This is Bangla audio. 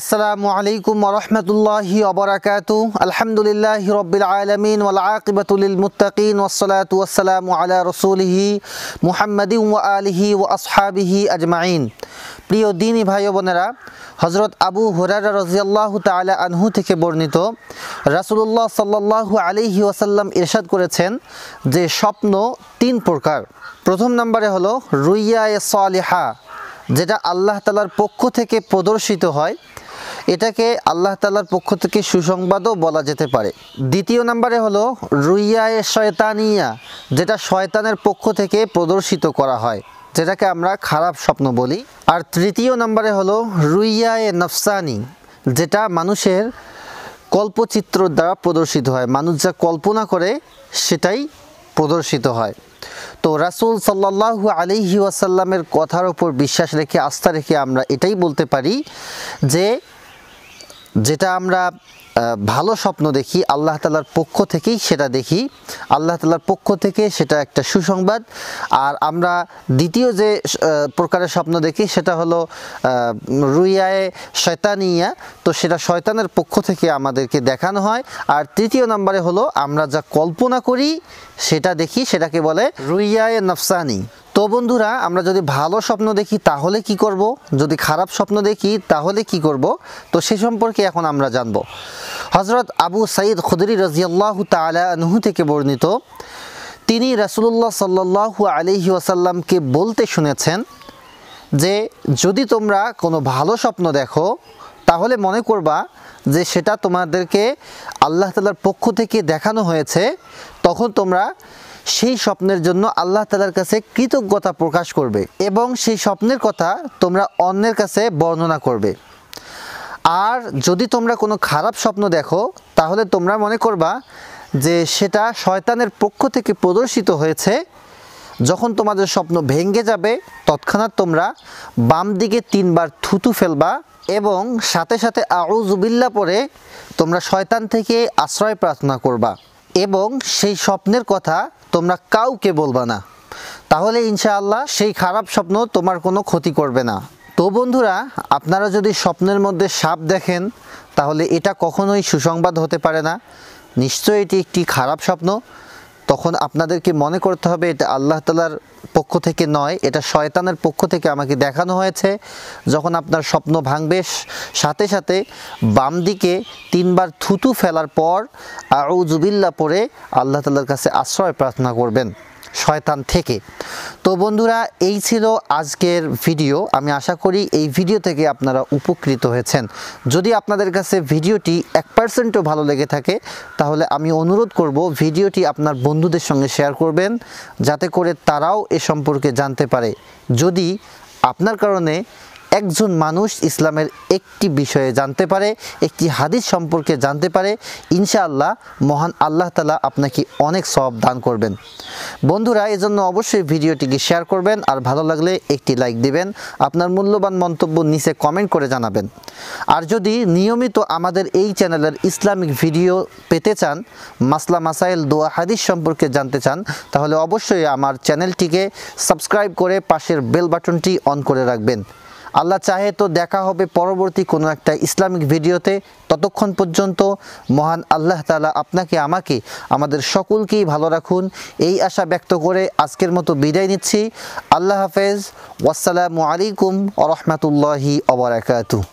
আসসালামু আলাইকুম রহমতুল্লাহি অবরাকাত আলহামদুলিল্লাহ রবিল আলমিন ওলাকিবতুল মুতাকিন ওসলাত ওসালাম আলা রসুলহি মুহাম্মদি ও আলহি ও আসহাবিহি আজমাইন প্রিয় দিনী ভাই বোনেরা হজরত আবু হুরারা রজিয়াল্লাহ তালা আনহু থেকে বর্ণিত রাসুলুল্লাহ সাল্লাল্লাহু আলিহি ওসাল্লাম ইরশাদ করেছেন যে স্বপ্ন তিন প্রকার প্রথম নম্বরে হলো রুইয়া এ সালিহা যেটা আল্লাহ তালার পক্ষ থেকে প্রদর্শিত হয় এটাকে আল্লাহ তালার পক্ষ থেকে সুসংবাদও বলা যেতে পারে দ্বিতীয় নাম্বারে হলো এ শয়তানিয়া যেটা শয়তানের পক্ষ থেকে প্রদর্শিত করা হয় যেটাকে আমরা খারাপ স্বপ্ন বলি আর তৃতীয় নাম্বারে হলো এ নফসানি যেটা মানুষের কল্পচিত্র দ্বারা প্রদর্শিত হয় মানুষ যা কল্পনা করে সেটাই প্রদর্শিত হয় তো রাসুল সাল্লাহু আলিহি ওয়াসাল্লামের কথার ওপর বিশ্বাস রেখে আস্থা রেখে আমরা এটাই বলতে পারি যে যেটা আমরা ভালো স্বপ্ন দেখি আল্লাহ তালার পক্ষ থেকেই সেটা দেখি আল্লাহ তালার পক্ষ থেকে সেটা একটা সুসংবাদ আর আমরা দ্বিতীয় যে প্রকারের স্বপ্ন দেখি সেটা হলো রুইয়ায় শয়তানিয়া তো সেটা শয়তানের পক্ষ থেকে আমাদেরকে দেখানো হয় আর তৃতীয় নম্বরে হলো আমরা যা কল্পনা করি সেটা দেখি সেটাকে বলে রুইয়ায় নফসানি তো বন্ধুরা আমরা যদি ভালো স্বপ্ন দেখি তাহলে কি করব যদি খারাপ স্বপ্ন দেখি তাহলে কি করব তো সে সম্পর্কে এখন আমরা জানব হজরত আবু সাইদ খুদরি রাজিয়াল্লাহ তালা আনহু থেকে বর্ণিত তিনি রাসুলুল্লাহ সাল্লাহ আলহি আসাল্লামকে বলতে শুনেছেন যে যদি তোমরা কোনো ভালো স্বপ্ন দেখো তাহলে মনে করবা যে সেটা তোমাদেরকে আল্লাহ তালার পক্ষ থেকে দেখানো হয়েছে তখন তোমরা সেই স্বপ্নের জন্য আল্লাহ তালার কাছে কৃতজ্ঞতা প্রকাশ করবে এবং সেই স্বপ্নের কথা তোমরা অন্যের কাছে বর্ণনা করবে আর যদি তোমরা কোনো খারাপ স্বপ্ন দেখো তাহলে তোমরা মনে করবা যে সেটা শয়তানের পক্ষ থেকে প্রদর্শিত হয়েছে যখন তোমাদের স্বপ্ন ভেঙ্গে যাবে তৎক্ষণাৎ তোমরা বাম দিকে তিনবার থুতু ফেলবা এবং সাথে সাথে আউজুবিল্লা পরে তোমরা শয়তান থেকে আশ্রয় প্রার্থনা করবা এবং সেই স্বপ্নের কথা তোমরা কাউকে বলবা না তাহলে ইনশাআল্লাহ সেই খারাপ স্বপ্ন তোমার কোনো ক্ষতি করবে না তো বন্ধুরা আপনারা যদি স্বপ্নের মধ্যে সাপ দেখেন তাহলে এটা কখনোই সুসংবাদ হতে পারে না নিশ্চয়ই এটি একটি খারাপ স্বপ্ন তখন আপনাদেরকে মনে করতে হবে এটা আল্লাহ তালার পক্ষ থেকে নয় এটা শয়তানের পক্ষ থেকে আমাকে দেখানো হয়েছে যখন আপনার স্বপ্ন ভাঙবে সাথে সাথে বাম দিকে তিনবার থুতু ফেলার পর আউজুবিল্লা পরে আল্লাহ তালার কাছে আশ্রয় প্রার্থনা করবেন শয়তান থেকে তো বন্ধুরা এই ছিল আজকের ভিডিও আমি আশা করি এই ভিডিও থেকে আপনারা উপকৃত হয়েছেন যদি আপনাদের কাছে ভিডিওটি এক পার্সেন্টও ভালো লেগে থাকে তাহলে আমি অনুরোধ করব ভিডিওটি আপনার বন্ধুদের সঙ্গে শেয়ার করবেন যাতে করে তারাও এ সম্পর্কে জানতে পারে যদি আপনার কারণে একজন মানুষ ইসলামের একটি বিষয়ে জানতে পারে একটি হাদিস সম্পর্কে জানতে পারে ইনশাআল্লাহ মহান আল্লাহ তালা আপনাকে অনেক সব দান করবেন বন্ধুরা এজন্য অবশ্যই ভিডিওটিকে শেয়ার করবেন আর ভালো লাগলে একটি লাইক দিবেন আপনার মূল্যবান মন্তব্য নিচে কমেন্ট করে জানাবেন আর যদি নিয়মিত আমাদের এই চ্যানেলের ইসলামিক ভিডিও পেতে চান মাসলা মাসাইল দোয়া হাদিস সম্পর্কে জানতে চান তাহলে অবশ্যই আমার চ্যানেলটিকে সাবস্ক্রাইব করে পাশের বেল বাটনটি অন করে রাখবেন আল্লাহ চাহে তো দেখা হবে পরবর্তী কোনো একটা ইসলামিক ভিডিওতে ততক্ষণ পর্যন্ত মহান আল্লাহ তালা আপনাকে আমাকে আমাদের সকলকেই ভালো রাখুন এই আশা ব্যক্ত করে আজকের মতো বিদায় নিচ্ছি আল্লাহ হাফেজ ওয়াসালামু আলাইকুম আ রহমতুল্লাহি